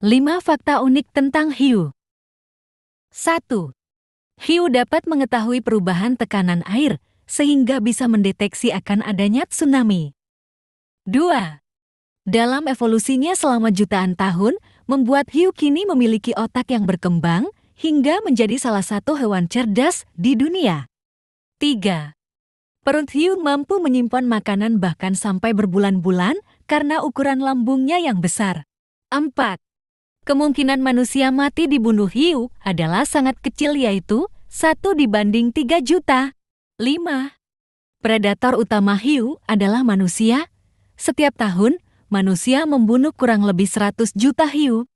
5 fakta unik tentang hiu. 1. Hiu dapat mengetahui perubahan tekanan air sehingga bisa mendeteksi akan adanya tsunami. 2. Dalam evolusinya selama jutaan tahun, membuat hiu kini memiliki otak yang berkembang hingga menjadi salah satu hewan cerdas di dunia. 3. Perut hiu mampu menyimpan makanan bahkan sampai berbulan-bulan karena ukuran lambungnya yang besar. 4 kemungkinan manusia mati dibunuh hiu adalah sangat kecil yaitu satu dibanding 3 juta. 5. Predator utama hiu adalah manusia. Setiap tahun, manusia membunuh kurang lebih 100 juta hiu.